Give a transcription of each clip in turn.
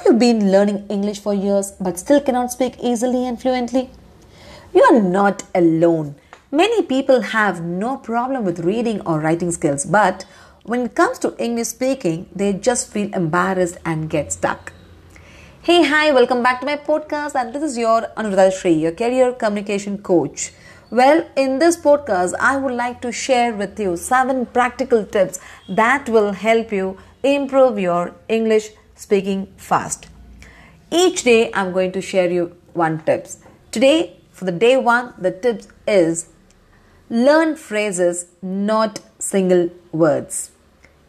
Have you been learning English for years but still cannot speak easily and fluently? You are not alone. Many people have no problem with reading or writing skills, but when it comes to English speaking, they just feel embarrassed and get stuck. Hey, hi, welcome back to my podcast, and this is your Anuradha Shri, your career communication coach. Well, in this podcast, I would like to share with you seven practical tips that will help you improve your English speaking fast. Each day I'm going to share you one tips. Today for the day 1 the tips is learn phrases not single words.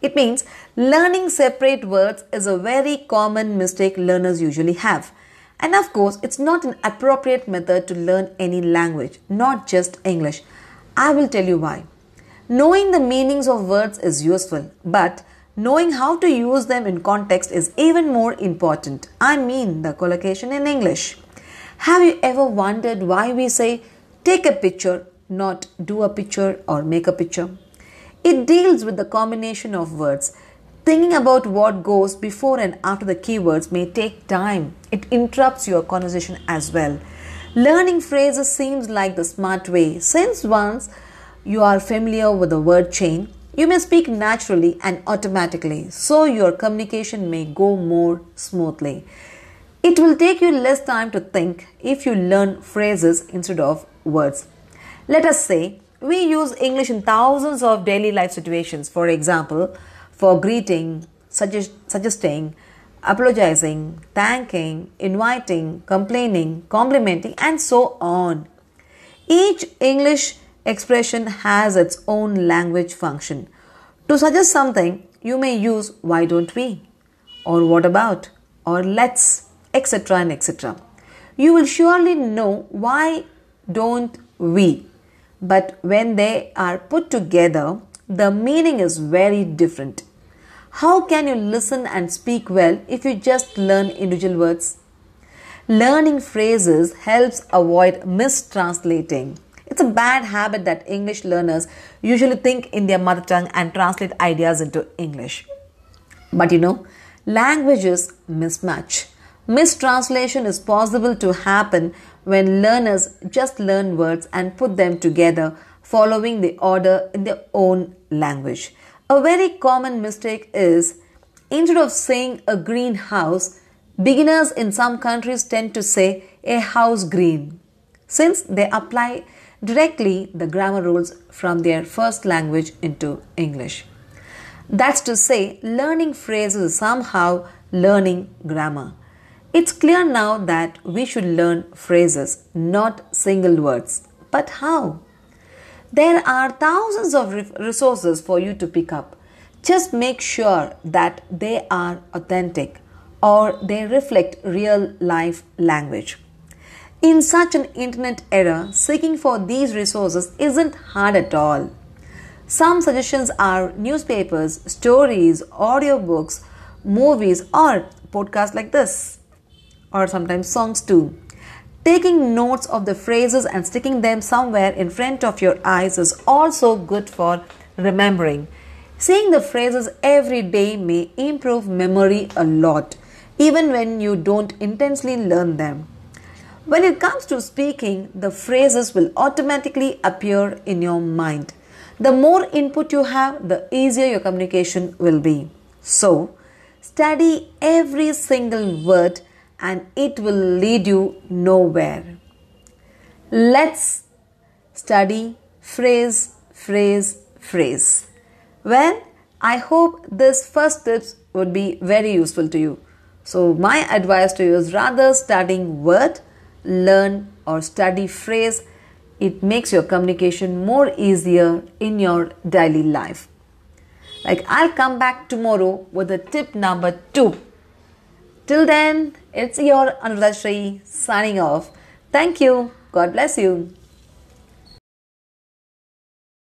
It means learning separate words is a very common mistake learners usually have. And of course, it's not an appropriate method to learn any language, not just English. I will tell you why. Knowing the meanings of words is useful, but Knowing how to use them in context is even more important. I mean the collocation in English. Have you ever wondered why we say take a picture, not do a picture or make a picture? It deals with the combination of words. Thinking about what goes before and after the keywords may take time. It interrupts your conversation as well. Learning phrases seems like the smart way since once you are familiar with the word chain, you may speak naturally and automatically, so your communication may go more smoothly. It will take you less time to think if you learn phrases instead of words. Let us say, we use English in thousands of daily life situations, for example, for greeting, suggest- suggesting, apologizing, thanking, inviting, complaining, complimenting, and so on. Each English expression has its own language function. To suggest something, you may use why don't we, or what about, or let's, etc. and etc. You will surely know why don't we, but when they are put together, the meaning is very different. How can you listen and speak well if you just learn individual words? Learning phrases helps avoid mistranslating it's a bad habit that English learners usually think in their mother tongue and translate ideas into English. But you know, languages mismatch. Mistranslation is possible to happen when learners just learn words and put them together following the order in their own language. A very common mistake is instead of saying a greenhouse, beginners in some countries tend to say a house green since they apply directly the grammar rules from their first language into English. That's to say, learning phrases is somehow learning grammar. It's clear now that we should learn phrases, not single words. But how? There are thousands of resources for you to pick up. Just make sure that they are authentic or they reflect real life language. In such an internet era, seeking for these resources isn't hard at all. Some suggestions are newspapers, stories, audiobooks, movies, or podcasts like this, or sometimes songs too. Taking notes of the phrases and sticking them somewhere in front of your eyes is also good for remembering. Seeing the phrases every day may improve memory a lot, even when you don't intensely learn them. When it comes to speaking, the phrases will automatically appear in your mind. The more input you have, the easier your communication will be. So, study every single word and it will lead you nowhere. Let's study phrase, phrase, phrase. Well, I hope this first tips would be very useful to you. So, my advice to you is rather studying word learn or study phrase it makes your communication more easier in your daily life like i'll come back tomorrow with a tip number 2 till then it's your anuraj signing off thank you god bless you